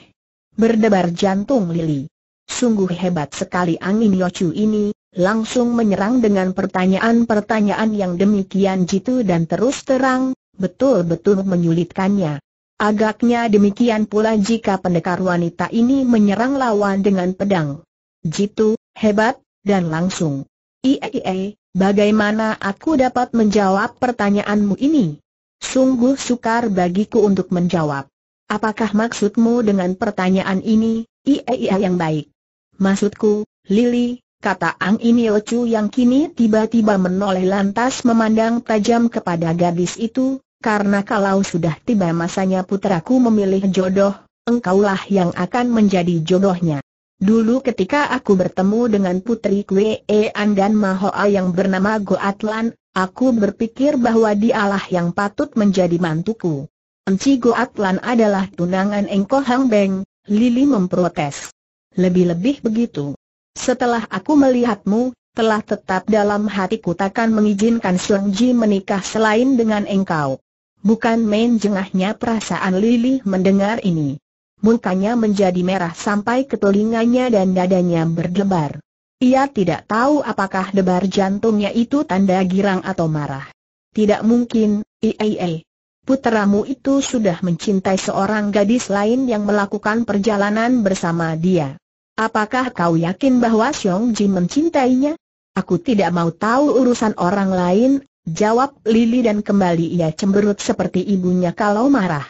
Berdebar jantung Lili. Sungguh hebat sekali Angin Yocu ini, langsung menyerang dengan pertanyaan-pertanyaan yang demikian jitu dan terus terang, betul-betul menyulitkannya. Agaknya demikian pula jika pendekar wanita ini menyerang lawan dengan pedang. Jitu, hebat, dan langsung. Iee, bagaimana aku dapat menjawab pertanyaanmu ini? Sungguh sukar bagiku untuk menjawab. Apakah maksudmu dengan pertanyaan ini, Iee yang baik? Maksudku, Lili, kata Ang Iniochu yang kini tiba-tiba menoleh lantas memandang tajam kepada gadis itu, karena kalau sudah tiba masanya putraku memilih jodoh, engkaulah yang akan menjadi jodohnya. Dulu ketika aku bertemu dengan putri Kwe An dan Mahoa yang bernama Goatlan, aku berpikir bahwa dialah yang patut menjadi mantuku. Enci Goatlan adalah tunangan Engko Hang Beng, Lili memprotes. Lebih-lebih begitu. Setelah aku melihatmu, telah tetap dalam hatiku takkan mengizinkan Suang Ji menikah selain dengan engkau. Bukan main jengahnya perasaan Lili mendengar ini. Mukanya menjadi merah sampai ke telinganya dan dadanya berdebar. Ia tidak tahu apakah debar jantungnya itu tanda girang atau marah. Tidak mungkin, iee. Puteramu itu sudah mencintai seorang gadis lain yang melakukan perjalanan bersama dia. Apakah kau yakin bahwa Xiong Ji mencintainya? Aku tidak mau tahu urusan orang lain, Jawab Lili dan kembali ia cemberut seperti ibunya kalau marah.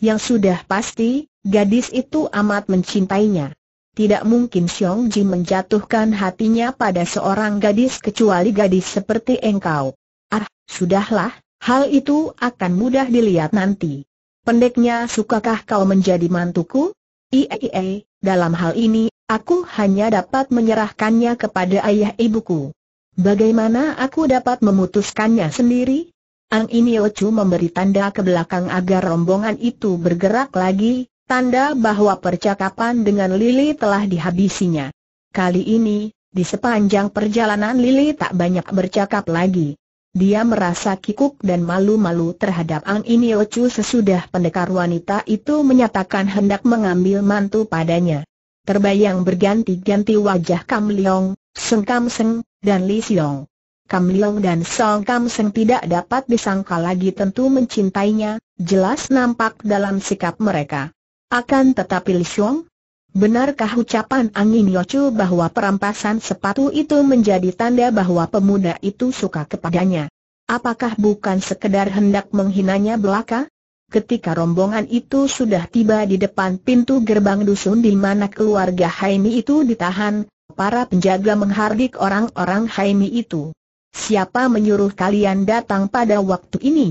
Yang sudah pasti, gadis itu amat mencintainya. Tidak mungkin Xiong Ji menjatuhkan hatinya pada seorang gadis kecuali gadis seperti engkau. Ah, sudahlah, hal itu akan mudah dilihat nanti. Pendeknya sukakah kau menjadi mantuku? Iya, iya, iya. dalam hal ini, aku hanya dapat menyerahkannya kepada ayah ibuku. Bagaimana aku dapat memutuskannya sendiri? Ang Chu memberi tanda ke belakang agar rombongan itu bergerak lagi, tanda bahwa percakapan dengan Lili telah dihabisinya. Kali ini, di sepanjang perjalanan Lili tak banyak bercakap lagi. Dia merasa kikuk dan malu-malu terhadap Ang Chu sesudah pendekar wanita itu menyatakan hendak mengambil mantu padanya. Terbayang berganti-ganti wajah Kam Leong, sengkam Seng, dan Li Xiong. Kam Leong dan Song Kam Seng tidak dapat disangka lagi tentu mencintainya, jelas nampak dalam sikap mereka. Akan tetapi Li Xiong, benarkah ucapan Angin Yocu bahwa perampasan sepatu itu menjadi tanda bahwa pemuda itu suka kepadanya? Apakah bukan sekedar hendak menghinanya belaka? Ketika rombongan itu sudah tiba di depan pintu gerbang dusun di mana keluarga Haimi itu ditahan, para penjaga menghardik orang-orang Haimi itu. Siapa menyuruh kalian datang pada waktu ini?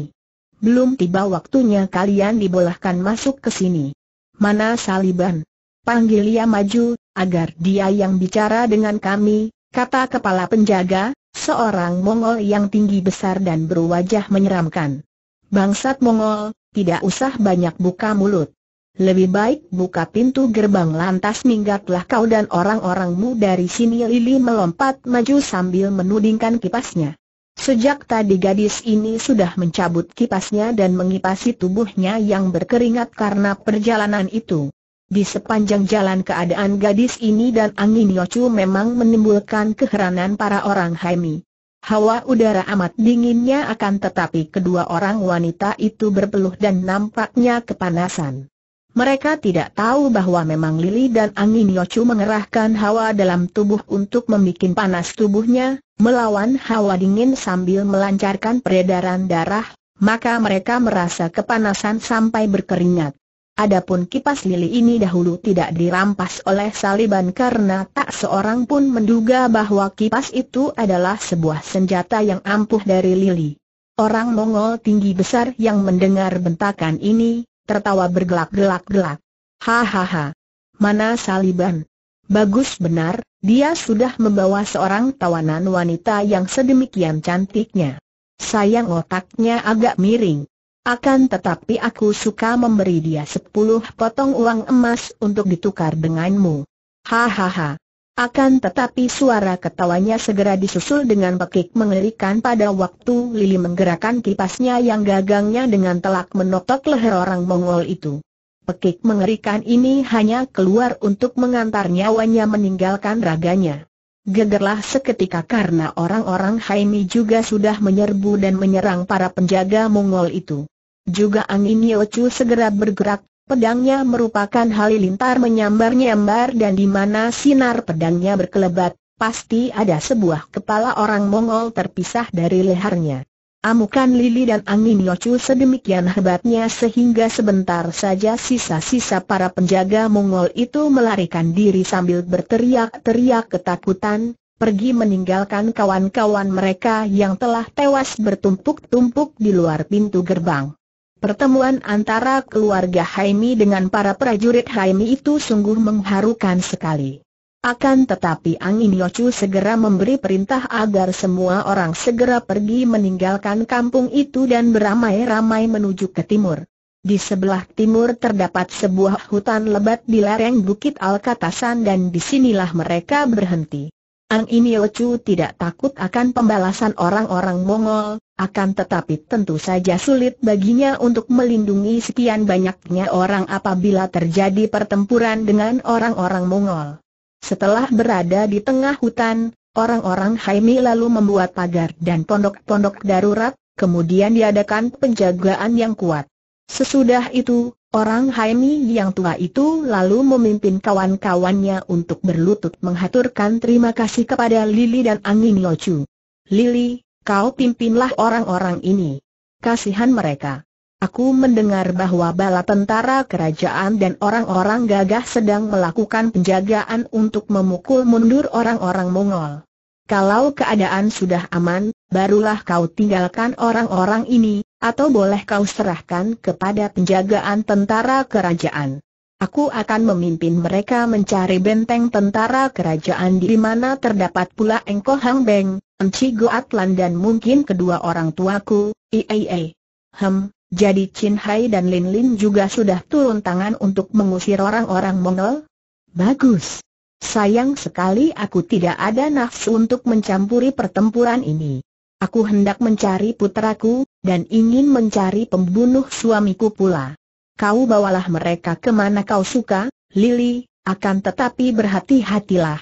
Belum tiba waktunya kalian dibolehkan masuk ke sini. Mana Saliban? Panggil ia maju, agar dia yang bicara dengan kami, kata kepala penjaga, seorang Mongol yang tinggi besar dan berwajah menyeramkan. Bangsat Mongol, tidak usah banyak buka mulut. Lebih baik buka pintu gerbang lantas minggatlah kau dan orang-orangmu dari sini Lili melompat maju sambil menudingkan kipasnya. Sejak tadi gadis ini sudah mencabut kipasnya dan mengipasi tubuhnya yang berkeringat karena perjalanan itu. Di sepanjang jalan keadaan gadis ini dan angin Yochu memang menimbulkan keheranan para orang Haimi. Hawa udara amat dinginnya akan tetapi kedua orang wanita itu berpeluh dan nampaknya kepanasan. Mereka tidak tahu bahwa memang Lili dan Angin Yocu mengerahkan hawa dalam tubuh untuk membuat panas tubuhnya, melawan hawa dingin sambil melancarkan peredaran darah, maka mereka merasa kepanasan sampai berkeringat. Adapun kipas Lili ini dahulu tidak dirampas oleh Saliban karena tak seorang pun menduga bahwa kipas itu adalah sebuah senjata yang ampuh dari Lili. Orang Mongol tinggi besar yang mendengar bentakan ini, tertawa bergelak-gelak-gelak. Hahaha. Mana Saliban? Bagus benar, dia sudah membawa seorang tawanan wanita yang sedemikian cantiknya. Sayang otaknya agak miring. Akan tetapi aku suka memberi dia sepuluh potong uang emas untuk ditukar denganmu. Hahaha. Akan tetapi suara ketawanya segera disusul dengan pekik mengerikan pada waktu Lili menggerakkan kipasnya yang gagangnya dengan telak menotok leher orang Mongol itu. Pekik mengerikan ini hanya keluar untuk mengantar nyawanya meninggalkan raganya. Gegerlah seketika karena orang-orang Haimi juga sudah menyerbu dan menyerang para penjaga Mongol itu. Juga angin Yochu segera bergerak Pedangnya merupakan halilintar menyambar-nyambar dan di mana sinar pedangnya berkelebat, pasti ada sebuah kepala orang Mongol terpisah dari lehernya. Amukan lili dan angin Yocu sedemikian hebatnya sehingga sebentar saja sisa-sisa para penjaga Mongol itu melarikan diri sambil berteriak-teriak ketakutan, pergi meninggalkan kawan-kawan mereka yang telah tewas bertumpuk-tumpuk di luar pintu gerbang. Pertemuan antara keluarga Haimi dengan para prajurit Haimi itu sungguh mengharukan sekali. Akan tetapi Angin Yochu segera memberi perintah agar semua orang segera pergi meninggalkan kampung itu dan beramai-ramai menuju ke timur. Di sebelah timur terdapat sebuah hutan lebat di lereng Bukit Alkatasan dan disinilah mereka berhenti. Angin Iniochu tidak takut akan pembalasan orang-orang Mongol, akan tetapi tentu saja sulit baginya untuk melindungi sekian banyaknya orang apabila terjadi pertempuran dengan orang-orang Mongol. Setelah berada di tengah hutan, orang-orang Haimi lalu membuat pagar dan pondok-pondok darurat, kemudian diadakan penjagaan yang kuat. Sesudah itu, orang Haimi yang tua itu lalu memimpin kawan-kawannya untuk berlutut menghaturkan terima kasih kepada Lili dan Angin Locu. Lili, Kau pimpinlah orang-orang ini. Kasihan mereka. Aku mendengar bahwa bala tentara kerajaan dan orang-orang gagah sedang melakukan penjagaan untuk memukul mundur orang-orang Mongol. Kalau keadaan sudah aman, barulah kau tinggalkan orang-orang ini, atau boleh kau serahkan kepada penjagaan tentara kerajaan. Aku akan memimpin mereka mencari benteng tentara kerajaan di mana terdapat pula Engko Hang Beng, Encigo Atlan dan mungkin kedua orang tuaku, iee. Hem, jadi Chin Hai dan Lin Lin juga sudah turun tangan untuk mengusir orang-orang Mongol? Bagus. Sayang sekali aku tidak ada nafsu untuk mencampuri pertempuran ini. Aku hendak mencari putraku, dan ingin mencari pembunuh suamiku pula. Kau bawalah mereka kemana kau suka, Lily. akan tetapi berhati-hatilah.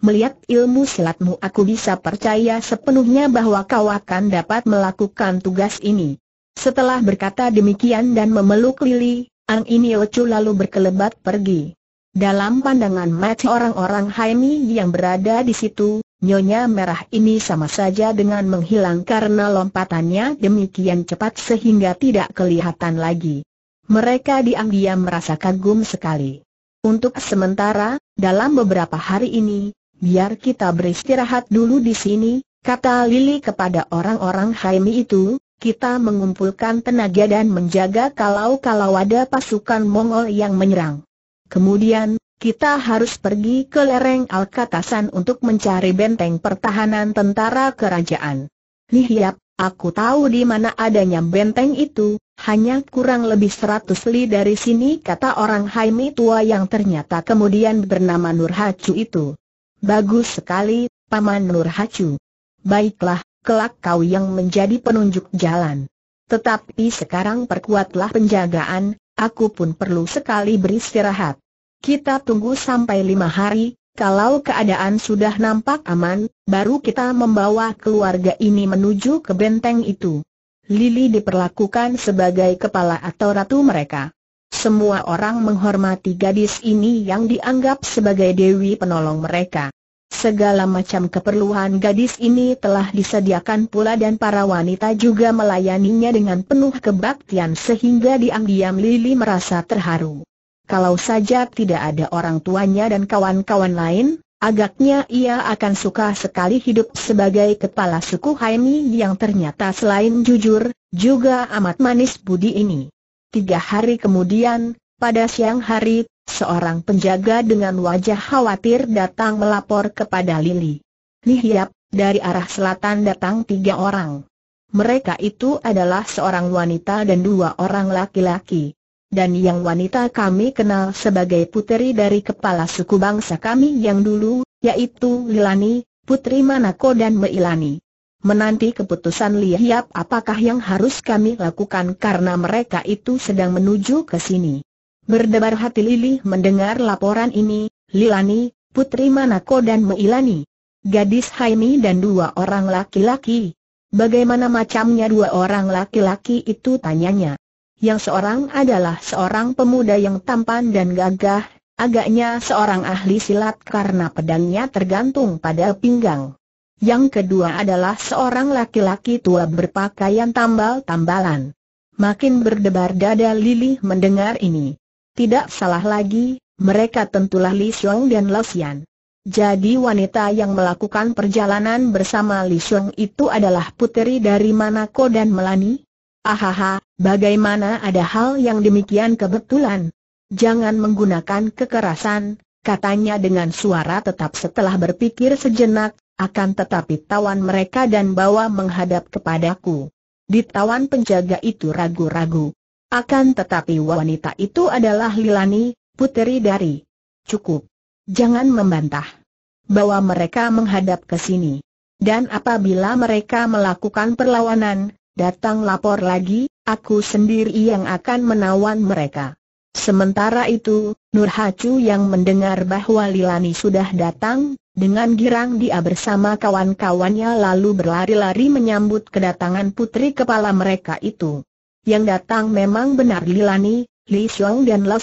Melihat ilmu silatmu aku bisa percaya sepenuhnya bahwa kau akan dapat melakukan tugas ini. Setelah berkata demikian dan memeluk Lili, Ang Iniochu lalu berkelebat pergi. Dalam pandangan mata orang-orang Haimi yang berada di situ, nyonya merah ini sama saja dengan menghilang karena lompatannya demikian cepat sehingga tidak kelihatan lagi. Mereka diam-diam merasa kagum sekali. Untuk sementara, dalam beberapa hari ini, biar kita beristirahat dulu di sini, kata Lili kepada orang-orang Haimi itu, kita mengumpulkan tenaga dan menjaga kalau-kalau ada pasukan Mongol yang menyerang. Kemudian, kita harus pergi ke lereng Alkatasan untuk mencari benteng pertahanan tentara kerajaan. Nihiap, aku tahu di mana adanya benteng itu, hanya kurang lebih seratus li dari sini kata orang Haimi tua yang ternyata kemudian bernama Nurhacu itu. Bagus sekali, Paman Nur Hacu. Baiklah, kelak kau yang menjadi penunjuk jalan. Tetapi sekarang perkuatlah penjagaan, aku pun perlu sekali beristirahat. Kita tunggu sampai lima hari, kalau keadaan sudah nampak aman, baru kita membawa keluarga ini menuju ke benteng itu. Lili diperlakukan sebagai kepala atau ratu mereka. Semua orang menghormati gadis ini yang dianggap sebagai dewi penolong mereka. Segala macam keperluan gadis ini telah disediakan pula dan para wanita juga melayaninya dengan penuh kebaktian sehingga diam-diam Lili merasa terharu. Kalau saja tidak ada orang tuanya dan kawan-kawan lain, agaknya ia akan suka sekali hidup sebagai kepala suku Haimi yang ternyata selain jujur, juga amat manis budi ini. Tiga hari kemudian, pada siang hari, seorang penjaga dengan wajah khawatir datang melapor kepada Lili. Lihiap, dari arah selatan datang tiga orang. Mereka itu adalah seorang wanita dan dua orang laki-laki. Dan yang wanita kami kenal sebagai puteri dari kepala suku bangsa kami yang dulu, yaitu Lilani, Putri Manako dan Meilani menanti keputusan Liyap. apakah yang harus kami lakukan karena mereka itu sedang menuju ke sini. Berdebar hati Lili mendengar laporan ini, Lilani, Putri Manako dan Meilani. Gadis Haimi dan dua orang laki-laki. Bagaimana macamnya dua orang laki-laki itu tanyanya. Yang seorang adalah seorang pemuda yang tampan dan gagah, agaknya seorang ahli silat karena pedangnya tergantung pada pinggang. Yang kedua adalah seorang laki-laki tua berpakaian tambal-tambalan. Makin berdebar dada Lili mendengar ini. Tidak salah lagi, mereka tentulah Li Xiong dan Lao Xian. Jadi wanita yang melakukan perjalanan bersama Li Xiong itu adalah puteri dari Manako dan Melani? Ahaha, bagaimana ada hal yang demikian kebetulan? Jangan menggunakan kekerasan, katanya dengan suara tetap setelah berpikir sejenak, akan tetapi tawan mereka dan bawa menghadap kepadaku. Ditawan penjaga itu ragu-ragu. Akan tetapi wanita itu adalah Lilani, puteri dari. Cukup. Jangan membantah. Bawa mereka menghadap ke sini. Dan apabila mereka melakukan perlawanan, datang lapor lagi, aku sendiri yang akan menawan mereka. Sementara itu, Nurhacu yang mendengar bahwa Lilani sudah datang, dengan girang dia bersama kawan-kawannya lalu berlari-lari menyambut kedatangan putri kepala mereka itu. Yang datang memang benar Lilani, Li Xiong dan Lo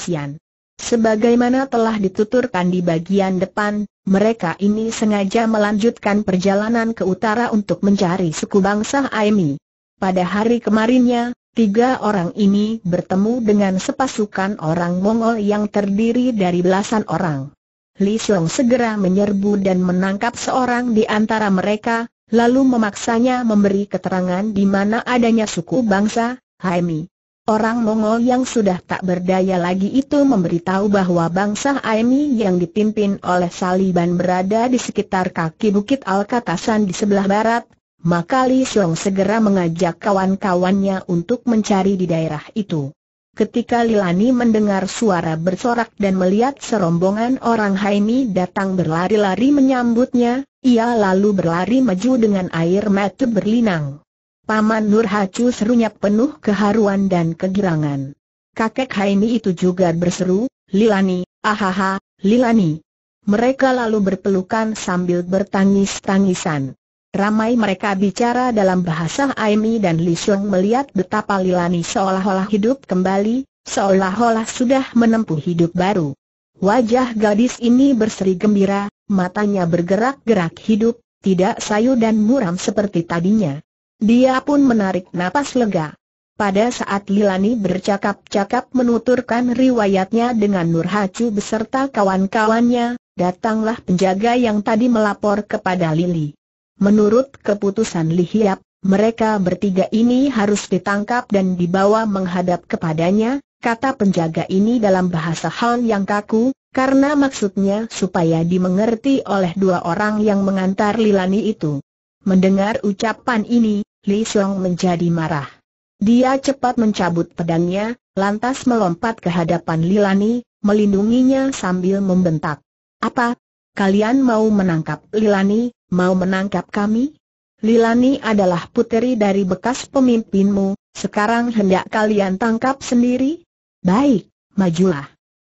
Sebagaimana telah dituturkan di bagian depan, mereka ini sengaja melanjutkan perjalanan ke utara untuk mencari suku bangsa Aimi. Pada hari kemarinnya, tiga orang ini bertemu dengan sepasukan orang Mongol yang terdiri dari belasan orang. Li Xiong segera menyerbu dan menangkap seorang di antara mereka, lalu memaksanya memberi keterangan di mana adanya suku bangsa, Haimi. Orang Mongol yang sudah tak berdaya lagi itu memberitahu bahwa bangsa Aimi yang dipimpin oleh Saliban berada di sekitar kaki Bukit Alkatasan di sebelah barat, maka Li Xiong segera mengajak kawan-kawannya untuk mencari di daerah itu. Ketika Lilani mendengar suara bersorak dan melihat serombongan orang Haimi datang berlari-lari menyambutnya, ia lalu berlari maju dengan air mata berlinang. Paman Nurhacu serunya penuh keharuan dan kegirangan. Kakek Haimi itu juga berseru, Lilani, ahaha, Lilani. Mereka lalu berpelukan sambil bertangis-tangisan. Ramai mereka bicara dalam bahasa Aimi dan Li Xiong melihat betapa Lilani seolah-olah hidup kembali, seolah-olah sudah menempuh hidup baru. Wajah gadis ini berseri gembira, matanya bergerak-gerak hidup, tidak sayu dan muram seperti tadinya. Dia pun menarik napas lega. Pada saat Lilani bercakap-cakap menuturkan riwayatnya dengan Nur Hacu beserta kawan-kawannya, datanglah penjaga yang tadi melapor kepada Lili. Menurut keputusan Li Hiap, mereka bertiga ini harus ditangkap dan dibawa menghadap kepadanya, kata penjaga ini dalam bahasa Han yang kaku, karena maksudnya supaya dimengerti oleh dua orang yang mengantar Lilani itu. Mendengar ucapan ini, Li Xiong menjadi marah. Dia cepat mencabut pedangnya, lantas melompat ke hadapan Lilani, melindunginya sambil membentak. Apa? Kalian mau menangkap Lilani? mau menangkap kami? Lilani adalah puteri dari bekas pemimpinmu, sekarang hendak kalian tangkap sendiri? Baik, majulah.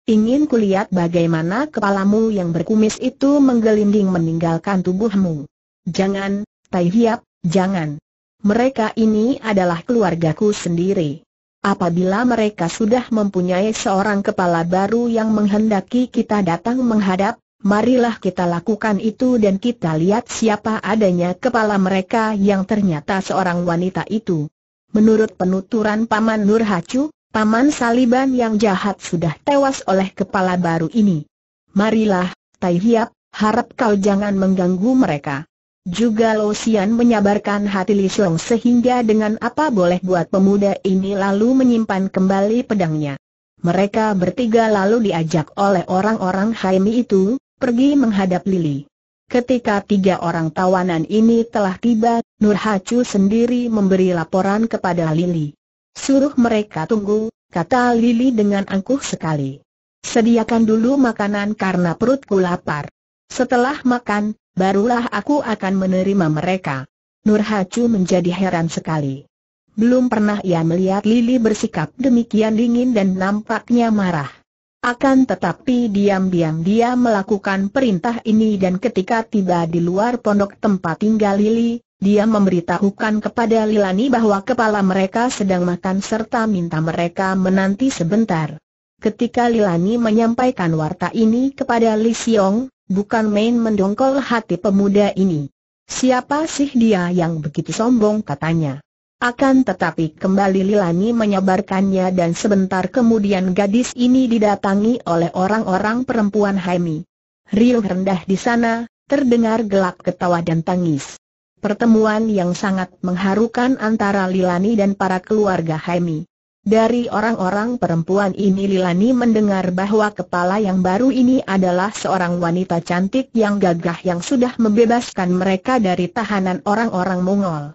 Ingin kulihat bagaimana kepalamu yang berkumis itu menggelinding meninggalkan tubuhmu. Jangan, Tai Hiap, jangan. Mereka ini adalah keluargaku sendiri. Apabila mereka sudah mempunyai seorang kepala baru yang menghendaki kita datang menghadap, Marilah kita lakukan itu dan kita lihat siapa adanya kepala mereka yang ternyata seorang wanita itu. Menurut penuturan Paman Nurhacu, Paman Saliban yang jahat sudah tewas oleh kepala baru ini. Marilah, Tai Hiap, harap kau jangan mengganggu mereka. Juga Losian menyabarkan hati Li Xiong sehingga dengan apa boleh buat pemuda ini lalu menyimpan kembali pedangnya. Mereka bertiga lalu diajak oleh orang-orang Haimi itu, pergi menghadap Lili. Ketika tiga orang tawanan ini telah tiba, Nur Hacu sendiri memberi laporan kepada Lili. Suruh mereka tunggu, kata Lili dengan angkuh sekali. Sediakan dulu makanan karena perutku lapar. Setelah makan, barulah aku akan menerima mereka. Nur Hacu menjadi heran sekali. Belum pernah ia melihat Lili bersikap demikian dingin dan nampaknya marah. Akan tetapi diam-diam dia melakukan perintah ini dan ketika tiba di luar pondok tempat tinggal Lili, dia memberitahukan kepada Lilani bahwa kepala mereka sedang makan serta minta mereka menanti sebentar. Ketika Lilani menyampaikan warta ini kepada Li Xiong, bukan main mendongkol hati pemuda ini. Siapa sih dia yang begitu sombong katanya. Akan tetapi kembali Lilani menyebarkannya dan sebentar kemudian gadis ini didatangi oleh orang-orang perempuan Haimi. Riuh rendah di sana, terdengar gelap ketawa dan tangis. Pertemuan yang sangat mengharukan antara Lilani dan para keluarga Haimi. Dari orang-orang perempuan ini Lilani mendengar bahwa kepala yang baru ini adalah seorang wanita cantik yang gagah yang sudah membebaskan mereka dari tahanan orang-orang Mongol.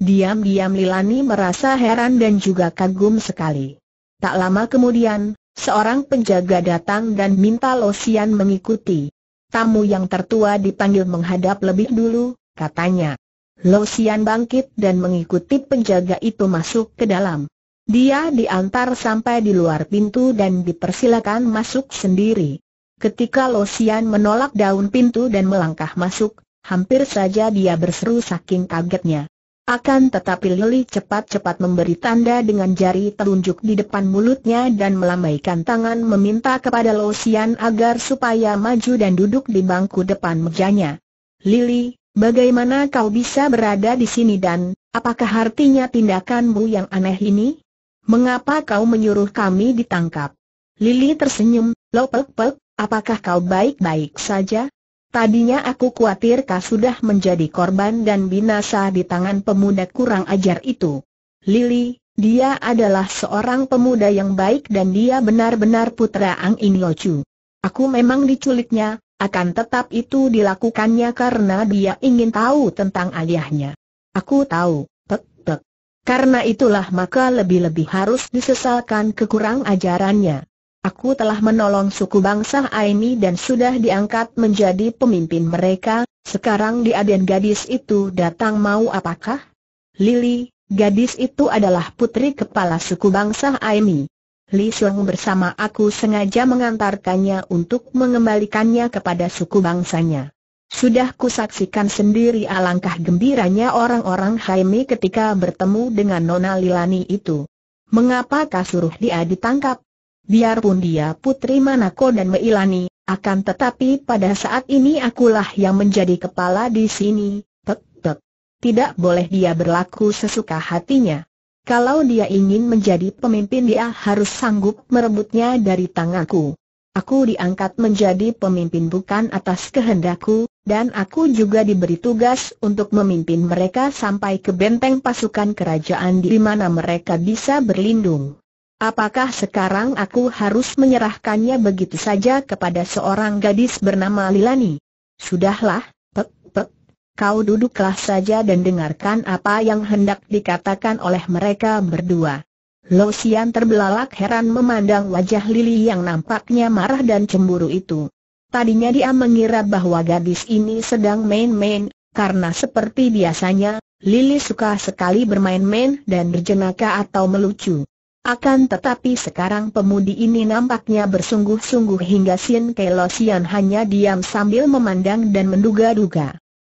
Diam-diam Lilani merasa heran dan juga kagum sekali. Tak lama kemudian, seorang penjaga datang dan minta Losian mengikuti. Tamu yang tertua dipanggil menghadap lebih dulu, katanya. Losian bangkit dan mengikuti penjaga itu masuk ke dalam. Dia diantar sampai di luar pintu dan dipersilakan masuk sendiri. Ketika Losian menolak daun pintu dan melangkah masuk, hampir saja dia berseru saking kagetnya. Akan tetapi Lili cepat-cepat memberi tanda dengan jari telunjuk di depan mulutnya dan melambaikan tangan meminta kepada Lo Xian agar supaya maju dan duduk di bangku depan mejanya. Lili, bagaimana kau bisa berada di sini dan, apakah artinya tindakanmu yang aneh ini? Mengapa kau menyuruh kami ditangkap? Lili tersenyum, Lo Pek Pek, apakah kau baik-baik saja? Tadinya aku khawatir kau sudah menjadi korban dan binasa di tangan pemuda kurang ajar itu. Lili, dia adalah seorang pemuda yang baik dan dia benar-benar putra Ang In Lochu. Aku memang diculiknya, akan tetap itu dilakukannya karena dia ingin tahu tentang ayahnya. Aku tahu, tek tek. Karena itulah maka lebih-lebih harus disesalkan kekurang ajarannya. Aku telah menolong suku bangsa Aini dan sudah diangkat menjadi pemimpin mereka, sekarang dia dan gadis itu datang mau apakah? Lili, gadis itu adalah putri kepala suku bangsa Aini. Li Xiong bersama aku sengaja mengantarkannya untuk mengembalikannya kepada suku bangsanya. Sudah kusaksikan sendiri alangkah gembiranya orang-orang Haimi ketika bertemu dengan Nona Lilani itu. Mengapa kasuruh dia ditangkap? biarpun dia putri Manako dan Meilani, akan tetapi pada saat ini akulah yang menjadi kepala di sini, tek tek. Tidak boleh dia berlaku sesuka hatinya. Kalau dia ingin menjadi pemimpin dia harus sanggup merebutnya dari tanganku. Aku diangkat menjadi pemimpin bukan atas kehendakku, dan aku juga diberi tugas untuk memimpin mereka sampai ke benteng pasukan kerajaan di mana mereka bisa berlindung. Apakah sekarang aku harus menyerahkannya begitu saja kepada seorang gadis bernama Lilani? Sudahlah, pek, pek, kau duduklah saja dan dengarkan apa yang hendak dikatakan oleh mereka berdua. Lo terbelalak heran memandang wajah Lili yang nampaknya marah dan cemburu itu. Tadinya dia mengira bahwa gadis ini sedang main-main, karena seperti biasanya, Lili suka sekali bermain-main dan berjenaka atau melucu. Akan tetapi sekarang pemudi ini nampaknya bersungguh-sungguh hingga Sin Kelosian hanya diam sambil memandang dan menduga-duga.